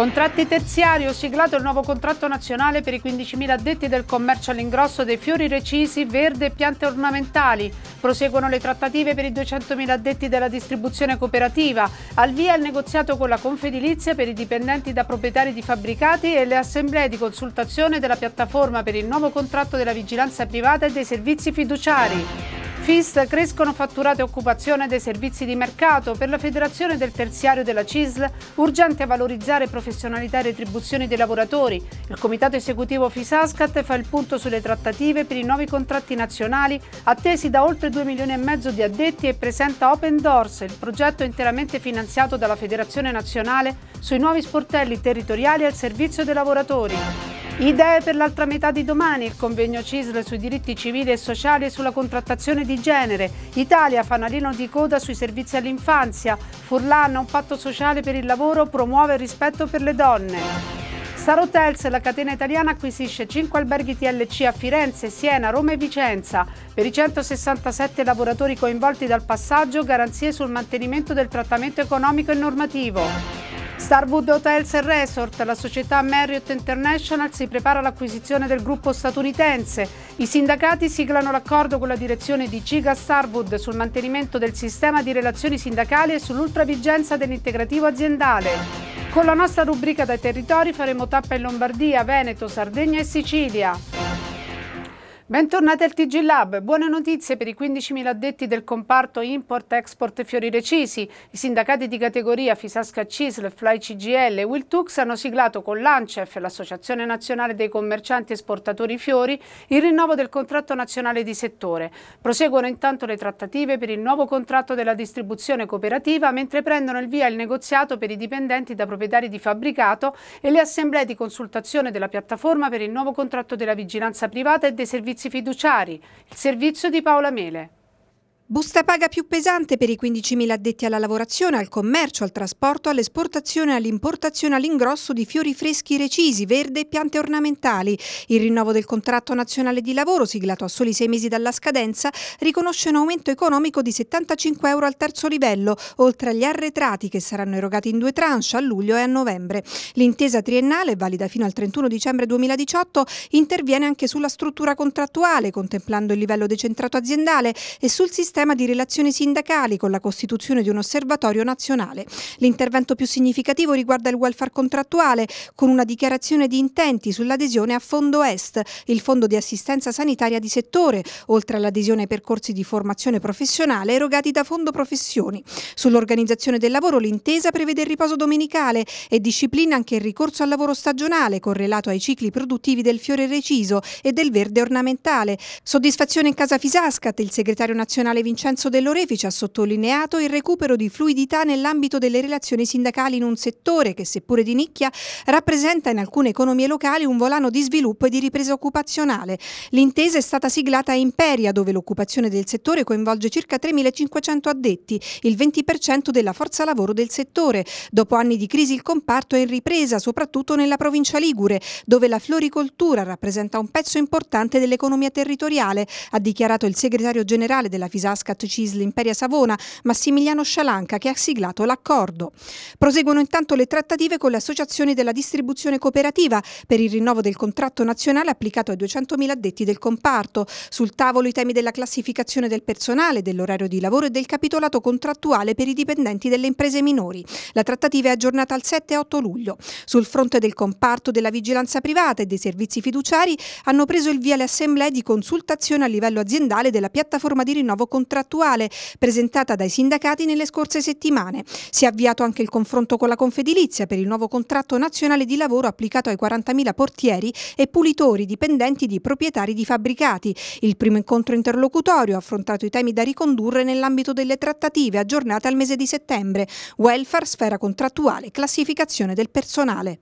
Contratti terziari, ho siglato il nuovo contratto nazionale per i 15.000 addetti del commercio all'ingrosso dei fiori recisi, verde e piante ornamentali. Proseguono le trattative per i 200.000 addetti della distribuzione cooperativa. Al via il negoziato con la Confedilizia per i dipendenti da proprietari di fabbricati e le assemblee di consultazione della piattaforma per il nuovo contratto della vigilanza privata e dei servizi fiduciari. FIS crescono fatturate occupazione dei servizi di mercato. Per la Federazione del Terziario della CISL, urgente valorizzare professionalità e retribuzioni dei lavoratori. Il Comitato Esecutivo FISASCAT fa il punto sulle trattative per i nuovi contratti nazionali attesi da oltre 2 milioni e mezzo di addetti e presenta Open Doors, il progetto interamente finanziato dalla Federazione Nazionale sui nuovi sportelli territoriali al servizio dei lavoratori. Idee per l'altra metà di domani, il convegno CISL sui diritti civili e sociali e sulla contrattazione di genere. Italia, fanalino di coda sui servizi all'infanzia. Furlana, un patto sociale per il lavoro, promuove il rispetto per le donne. Star Hotels, la catena italiana, acquisisce 5 alberghi TLC a Firenze, Siena, Roma e Vicenza. Per i 167 lavoratori coinvolti dal passaggio, garanzie sul mantenimento del trattamento economico e normativo. Starwood Hotels Resort, la società Marriott International si prepara all'acquisizione del gruppo statunitense. I sindacati siglano l'accordo con la direzione di Giga Starwood sul mantenimento del sistema di relazioni sindacali e sull'ultravigenza dell'integrativo aziendale. Con la nostra rubrica dai territori faremo tappa in Lombardia, Veneto, Sardegna e Sicilia. Bentornati al TG Lab, buone notizie per i 15.000 addetti del comparto import-export fiori recisi. I sindacati di categoria Fisasca Cisl, Fly CGL e Wiltux hanno siglato con l'ANCEF, l'Associazione Nazionale dei Commercianti Esportatori Fiori, il rinnovo del contratto nazionale di settore. Proseguono intanto le trattative per il nuovo contratto della distribuzione cooperativa, mentre prendono il via il negoziato per i dipendenti da proprietari di fabbricato e le assemblee di consultazione della piattaforma per il nuovo contratto della vigilanza privata e dei servizi servizi fiduciari. Il servizio di Paola Mele. Busta paga più pesante per i 15.000 addetti alla lavorazione, al commercio, al trasporto, all'esportazione, all'importazione, all'ingrosso di fiori freschi recisi, verde e piante ornamentali. Il rinnovo del contratto nazionale di lavoro, siglato a soli sei mesi dalla scadenza, riconosce un aumento economico di 75 euro al terzo livello, oltre agli arretrati che saranno erogati in due tranche a luglio e a novembre. L'intesa triennale, valida fino al 31 dicembre 2018, interviene anche sulla struttura contrattuale, contemplando il livello decentrato aziendale e sul sistema sistema di relazioni sindacali con la costituzione di un osservatorio nazionale. L'intervento più significativo riguarda il welfare contrattuale con una dichiarazione di intenti sull'adesione a Fondo Est, il fondo di assistenza sanitaria di settore, oltre all'adesione ai percorsi di formazione professionale erogati da Fondo Professioni. Sull'organizzazione del lavoro l'intesa prevede il riposo domenicale e disciplina anche il ricorso al lavoro stagionale correlato ai cicli produttivi del fiore reciso e del verde ornamentale. Soddisfazione in casa Fisascat, il segretario nazionale Vincenzo Dell'Orefice ha sottolineato il recupero di fluidità nell'ambito delle relazioni sindacali in un settore che, seppure di nicchia, rappresenta in alcune economie locali un volano di sviluppo e di ripresa occupazionale. L'intesa è stata siglata a Imperia, dove l'occupazione del settore coinvolge circa 3.500 addetti, il 20% della forza lavoro del settore. Dopo anni di crisi il comparto è in ripresa, soprattutto nella provincia Ligure, dove la floricoltura rappresenta un pezzo importante dell'economia territoriale, ha dichiarato il segretario generale della FISAS Ascat Cisli Imperia Savona, Massimiliano Scialanca che ha siglato l'accordo. Proseguono intanto le trattative con le associazioni della distribuzione cooperativa per il rinnovo del contratto nazionale applicato ai 200.000 addetti del comparto. Sul tavolo i temi della classificazione del personale, dell'orario di lavoro e del capitolato contrattuale per i dipendenti delle imprese minori. La trattativa è aggiornata al 7 e 8 luglio. Sul fronte del comparto della vigilanza privata e dei servizi fiduciari hanno preso il via le assemblee di consultazione a livello aziendale della piattaforma di rinnovo contrattuale contrattuale presentata dai sindacati nelle scorse settimane. Si è avviato anche il confronto con la Confedilizia per il nuovo contratto nazionale di lavoro applicato ai 40.000 portieri e pulitori dipendenti di proprietari di fabbricati. Il primo incontro interlocutorio ha affrontato i temi da ricondurre nell'ambito delle trattative aggiornate al mese di settembre, welfare, sfera contrattuale, classificazione del personale.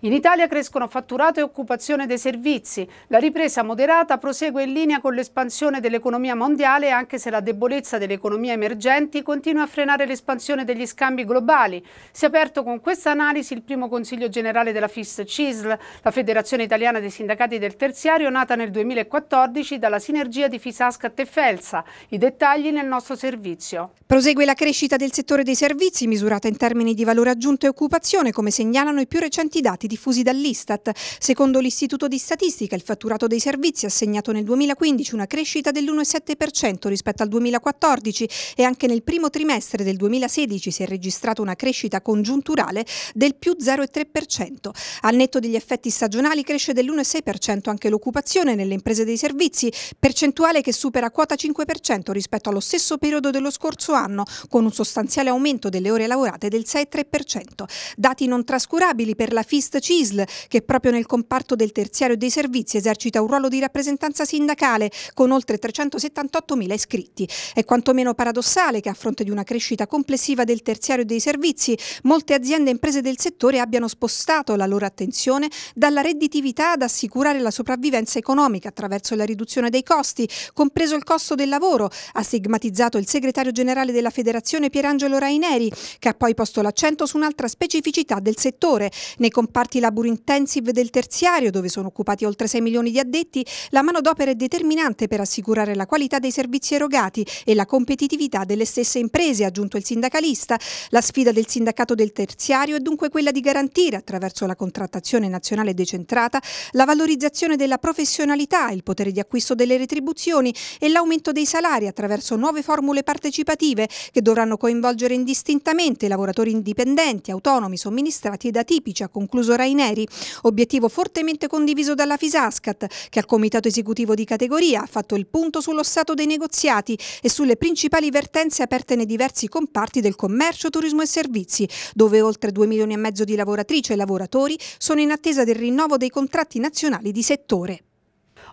In Italia crescono fatturato e occupazione dei servizi. La ripresa moderata prosegue in linea con l'espansione dell'economia mondiale anche se la debolezza delle economie emergenti continua a frenare l'espansione degli scambi globali. Si è aperto con questa analisi il primo Consiglio Generale della FIST CISL, la Federazione Italiana dei Sindacati del Terziario nata nel 2014 dalla sinergia di Fisascat e Felsa. I dettagli nel nostro servizio. Prosegue la crescita del settore dei servizi misurata in termini di valore aggiunto e occupazione come segnalano i più recenti dati dati diffusi dall'Istat. Secondo l'Istituto di Statistica, il fatturato dei servizi ha segnato nel 2015 una crescita dell'1,7% rispetto al 2014 e anche nel primo trimestre del 2016 si è registrata una crescita congiunturale del più 0,3%. Al netto degli effetti stagionali cresce dell'1,6% anche l'occupazione nelle imprese dei servizi, percentuale che supera quota 5% rispetto allo stesso periodo dello scorso anno, con un sostanziale aumento delle ore lavorate del 6,3%. Dati non trascurabili per la fisica Assist CISL, che proprio nel comparto del terziario e dei servizi esercita un ruolo di rappresentanza sindacale con oltre 378.000 iscritti. È quantomeno paradossale che a fronte di una crescita complessiva del terziario e dei servizi, molte aziende e imprese del settore abbiano spostato la loro attenzione dalla redditività ad assicurare la sopravvivenza economica attraverso la riduzione dei costi, compreso il costo del lavoro, ha stigmatizzato il segretario generale della Federazione Pierangelo Raineri, che ha poi posto l'accento su un'altra specificità del settore. Nei comp- comparti labor intensive del terziario, dove sono occupati oltre 6 milioni di addetti, la manodopera è determinante per assicurare la qualità dei servizi erogati e la competitività delle stesse imprese, ha aggiunto il sindacalista. La sfida del sindacato del terziario è dunque quella di garantire, attraverso la contrattazione nazionale decentrata, la valorizzazione della professionalità, il potere di acquisto delle retribuzioni e l'aumento dei salari attraverso nuove formule partecipative che dovranno coinvolgere indistintamente lavoratori indipendenti, autonomi, somministrati ed atipici, ha concluso escluso Raineri, obiettivo fortemente condiviso dalla Fisascat, che al comitato esecutivo di categoria ha fatto il punto sullo stato dei negoziati e sulle principali vertenze aperte nei diversi comparti del commercio, turismo e servizi, dove oltre 2 milioni e mezzo di lavoratrici e lavoratori sono in attesa del rinnovo dei contratti nazionali di settore.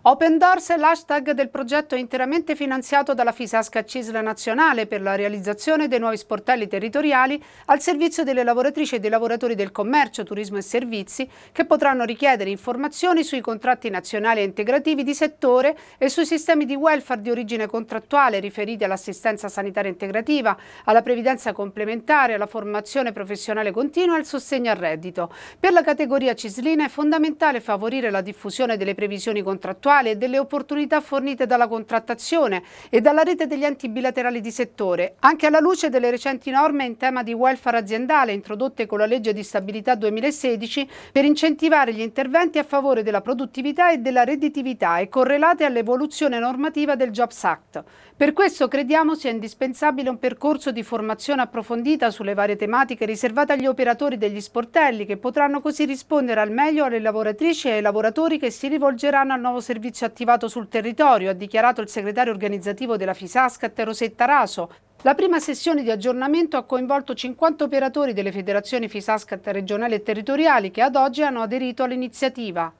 Open Doors è l'hashtag del progetto interamente finanziato dalla Fisasca Cisla Nazionale per la realizzazione dei nuovi sportelli territoriali al servizio delle lavoratrici e dei lavoratori del commercio, turismo e servizi che potranno richiedere informazioni sui contratti nazionali e integrativi di settore e sui sistemi di welfare di origine contrattuale riferiti all'assistenza sanitaria integrativa, alla previdenza complementare, alla formazione professionale continua e al sostegno al reddito. Per la categoria cislina è fondamentale favorire la diffusione delle previsioni contrattuali contrattuale e delle opportunità fornite dalla contrattazione e dalla rete degli enti bilaterali di settore, anche alla luce delle recenti norme in tema di welfare aziendale introdotte con la legge di stabilità 2016 per incentivare gli interventi a favore della produttività e della redditività e correlate all'evoluzione normativa del Jobs Act. Per questo crediamo sia indispensabile un percorso di formazione approfondita sulle varie tematiche riservate agli operatori degli sportelli che potranno così rispondere al meglio alle lavoratrici e ai lavoratori che si rivolgeranno al nuovo servizio attivato sul territorio, ha dichiarato il segretario organizzativo della Fisascat Rosetta Raso, la prima sessione di aggiornamento ha coinvolto 50 operatori delle federazioni Fisascat regionali e territoriali che ad oggi hanno aderito all'iniziativa.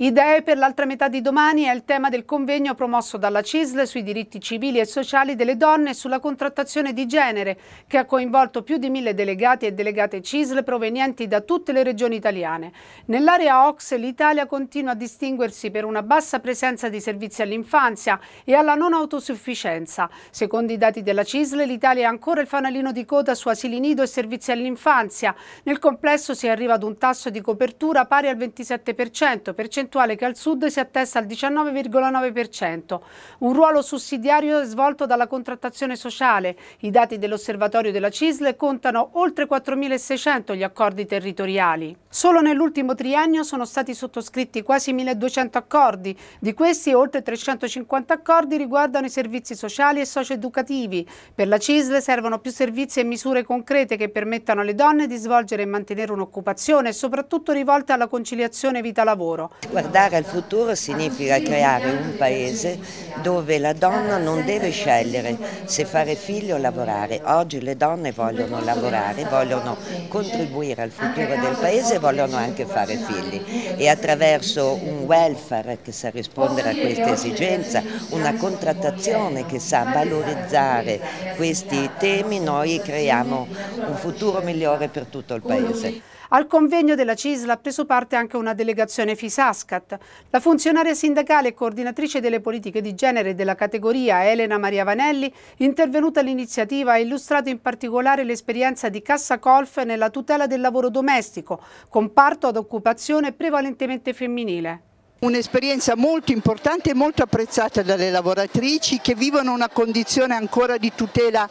Idee per l'altra metà di domani è il tema del convegno promosso dalla CISL sui diritti civili e sociali delle donne e sulla contrattazione di genere, che ha coinvolto più di mille delegati e delegate CISL provenienti da tutte le regioni italiane. Nell'area OX l'Italia continua a distinguersi per una bassa presenza di servizi all'infanzia e alla non autosufficienza. Secondo i dati della CISL l'Italia è ancora il fanalino di coda su asili nido e servizi all'infanzia. Nel complesso si arriva ad un tasso di copertura pari al 27%, percentuale percentuale che al sud si attesta al 19,9%, un ruolo sussidiario svolto dalla contrattazione sociale. I dati dell'osservatorio della CISL contano oltre 4.600 gli accordi territoriali. Solo nell'ultimo triennio sono stati sottoscritti quasi 1.200 accordi, di questi oltre 350 accordi riguardano i servizi sociali e socioeducativi. Per la CISL servono più servizi e misure concrete che permettano alle donne di svolgere e mantenere un'occupazione, soprattutto rivolte alla conciliazione vita-lavoro. Guardare al futuro significa creare un paese dove la donna non deve scegliere se fare figli o lavorare. Oggi le donne vogliono lavorare, vogliono contribuire al futuro del paese e vogliono anche fare figli. E attraverso un welfare che sa rispondere a questa esigenza, una contrattazione che sa valorizzare questi temi, noi creiamo un futuro migliore per tutto il paese. Al convegno della CISL ha preso parte anche una delegazione Fisascat. La funzionaria sindacale e coordinatrice delle politiche di genere della categoria Elena Maria Vanelli, intervenuta all'iniziativa, ha illustrato in particolare l'esperienza di Cassa Colf nella tutela del lavoro domestico, comparto ad occupazione prevalentemente femminile. Un'esperienza molto importante e molto apprezzata dalle lavoratrici che vivono una condizione ancora di tutela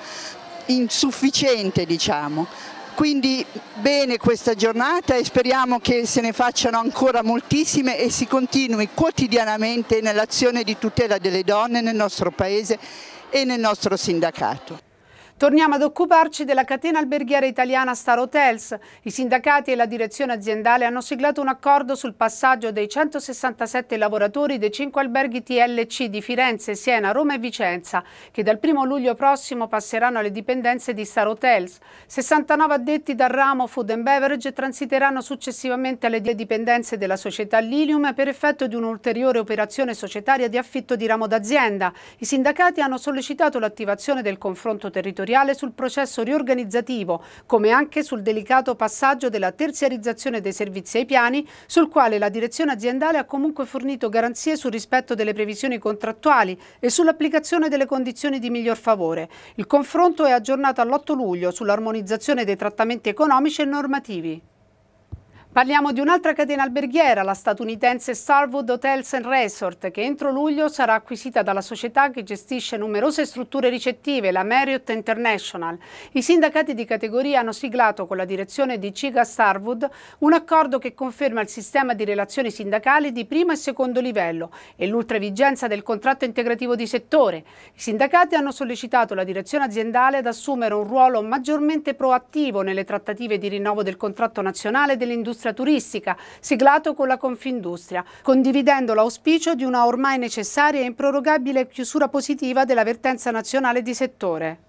insufficiente diciamo, quindi bene questa giornata e speriamo che se ne facciano ancora moltissime e si continui quotidianamente nell'azione di tutela delle donne nel nostro Paese e nel nostro sindacato. Torniamo ad occuparci della catena alberghiera italiana Star Hotels. I sindacati e la direzione aziendale hanno siglato un accordo sul passaggio dei 167 lavoratori dei 5 alberghi TLC di Firenze, Siena, Roma e Vicenza, che dal 1 luglio prossimo passeranno alle dipendenze di Star Hotels. 69 addetti dal ramo Food and Beverage transiteranno successivamente alle dipendenze della società Lilium per effetto di un'ulteriore operazione societaria di affitto di ramo d'azienda. I sindacati hanno sollecitato l'attivazione del confronto territoriale editoriale sul processo riorganizzativo, come anche sul delicato passaggio della terziarizzazione dei servizi ai piani, sul quale la direzione aziendale ha comunque fornito garanzie sul rispetto delle previsioni contrattuali e sull'applicazione delle condizioni di miglior favore. Il confronto è aggiornato all'8 luglio sull'armonizzazione dei trattamenti economici e normativi. Parliamo di un'altra catena alberghiera, la statunitense Starwood Hotels and Resort, che entro luglio sarà acquisita dalla società che gestisce numerose strutture ricettive, la Marriott International. I sindacati di categoria hanno siglato con la direzione di Ciga Starwood un accordo che conferma il sistema di relazioni sindacali di primo e secondo livello e l'ultravigenza del contratto integrativo di settore. I sindacati hanno sollecitato la direzione aziendale ad assumere un ruolo maggiormente proattivo nelle trattative di rinnovo del contratto nazionale dell'industria industria turistica, siglato con la Confindustria, condividendo l'auspicio di una ormai necessaria e improrogabile chiusura positiva della vertenza nazionale di settore.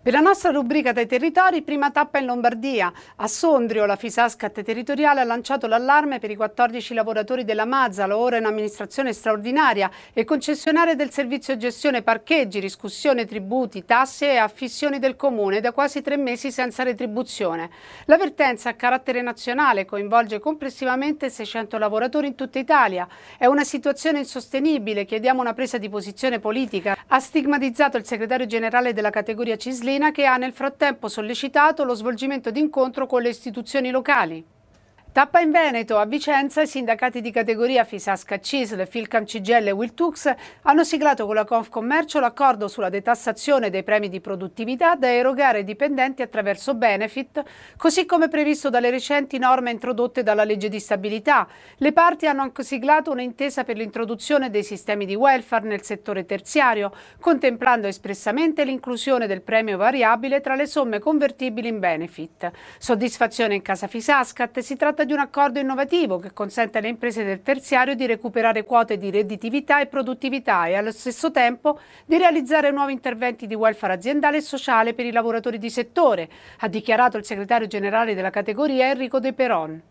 Per la nostra rubrica dai territori, prima tappa in Lombardia. A Sondrio la Fisascat territoriale ha lanciato l'allarme per i 14 lavoratori della Mazzalo, ora in amministrazione straordinaria e concessionaria del servizio gestione parcheggi, riscussione, tributi, tasse e affissioni del comune da quasi tre mesi senza retribuzione. L'avvertenza a carattere nazionale coinvolge complessivamente 600 lavoratori in tutta Italia. È una situazione insostenibile, chiediamo una presa di posizione politica. Ha stigmatizzato il segretario generale della categoria Cislin Marina che ha nel frattempo sollecitato lo svolgimento di incontro con le istituzioni locali. Tappa in Veneto, a Vicenza, i sindacati di categoria Fisasca Cisle, Filcam Cigelle e Wiltux hanno siglato con la Confcommercio l'accordo sulla detassazione dei premi di produttività da erogare ai dipendenti attraverso benefit, così come previsto dalle recenti norme introdotte dalla legge di stabilità. Le parti hanno anche siglato un'intesa per l'introduzione dei sistemi di welfare nel settore terziario, contemplando espressamente l'inclusione del premio variabile tra le somme convertibili in benefit. Soddisfazione in casa Fisasca, si tratta di di un accordo innovativo che consente alle imprese del terziario di recuperare quote di redditività e produttività e allo stesso tempo di realizzare nuovi interventi di welfare aziendale e sociale per i lavoratori di settore, ha dichiarato il segretario generale della categoria Enrico De Peron.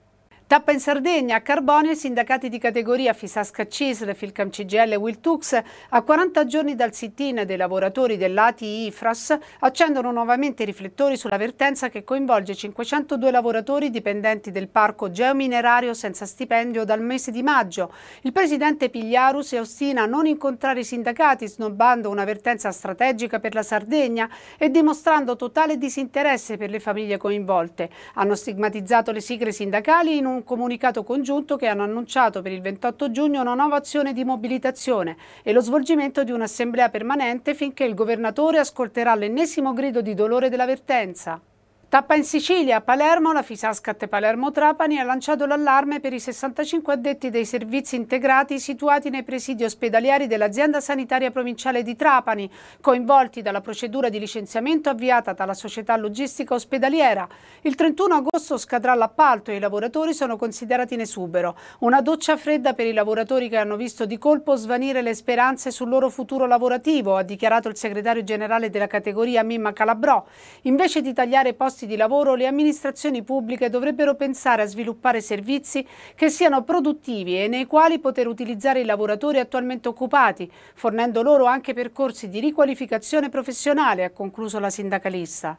Tappa in Sardegna, a Carbonio, i sindacati di categoria Fisasca Cisle, Filcam CGL e Wiltux, a 40 giorni dal sit-in dei lavoratori dell'ATI IFRAS, accendono nuovamente i riflettori sull'avvertenza che coinvolge 502 lavoratori dipendenti del parco geominerario senza stipendio dal mese di maggio. Il presidente Pigliaru si ostina a non incontrare i sindacati, snobbando un'avvertenza strategica per la Sardegna e dimostrando totale disinteresse per le famiglie coinvolte. Hanno stigmatizzato le sigle sindacali in un un comunicato congiunto che hanno annunciato per il 28 giugno una nuova azione di mobilitazione e lo svolgimento di un'assemblea permanente finché il governatore ascolterà l'ennesimo grido di dolore della vertenza. Tappa in Sicilia, a Palermo, la Fisascat Palermo-Trapani ha lanciato l'allarme per i 65 addetti dei servizi integrati situati nei presidi ospedalieri dell'azienda sanitaria provinciale di Trapani, coinvolti dalla procedura di licenziamento avviata dalla società logistica ospedaliera. Il 31 agosto scadrà l'appalto e i lavoratori sono considerati in esubero. Una doccia fredda per i lavoratori che hanno visto di colpo svanire le speranze sul loro futuro lavorativo, ha dichiarato il segretario generale della categoria Mimma Calabrò. Invece di tagliare posti posti di lavoro, le amministrazioni pubbliche dovrebbero pensare a sviluppare servizi che siano produttivi e nei quali poter utilizzare i lavoratori attualmente occupati, fornendo loro anche percorsi di riqualificazione professionale, ha concluso la sindacalista.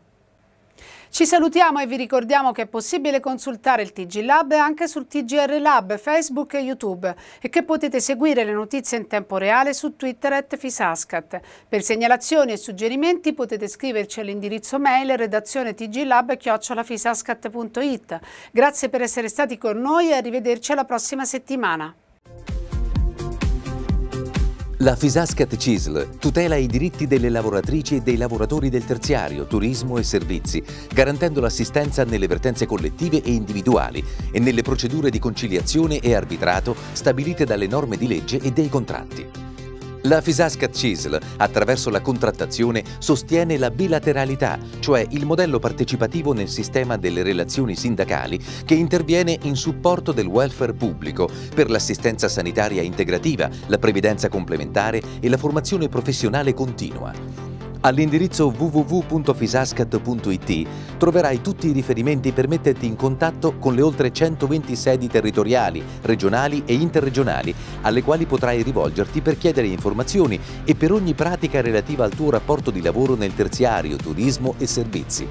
Ci salutiamo e vi ricordiamo che è possibile consultare il TG Lab anche sul TGR Lab, Facebook e YouTube e che potete seguire le notizie in tempo reale su Twitter at Fisascat. Per segnalazioni e suggerimenti potete scriverci all'indirizzo mail redazione tglab.fisascat.it. Grazie per essere stati con noi e arrivederci alla prossima settimana. La Fisascat CISL tutela i diritti delle lavoratrici e dei lavoratori del terziario, turismo e servizi, garantendo l'assistenza nelle vertenze collettive e individuali e nelle procedure di conciliazione e arbitrato stabilite dalle norme di legge e dei contratti. La Fisasca CISL, attraverso la contrattazione, sostiene la bilateralità, cioè il modello partecipativo nel sistema delle relazioni sindacali che interviene in supporto del welfare pubblico per l'assistenza sanitaria integrativa, la previdenza complementare e la formazione professionale continua. All'indirizzo www.fisascat.it troverai tutti i riferimenti per metterti in contatto con le oltre 120 sedi territoriali, regionali e interregionali, alle quali potrai rivolgerti per chiedere informazioni e per ogni pratica relativa al tuo rapporto di lavoro nel terziario, turismo e servizi.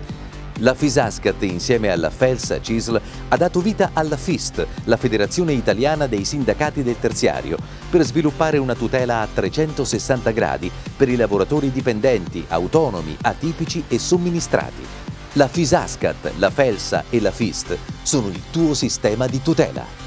La Fisascat, insieme alla Felsa Cisl, ha dato vita alla FIST, la Federazione Italiana dei Sindacati del Terziario, per sviluppare una tutela a 360 gradi per i lavoratori dipendenti, autonomi, atipici e somministrati. La Fisascat, la Felsa e la FIST sono il tuo sistema di tutela.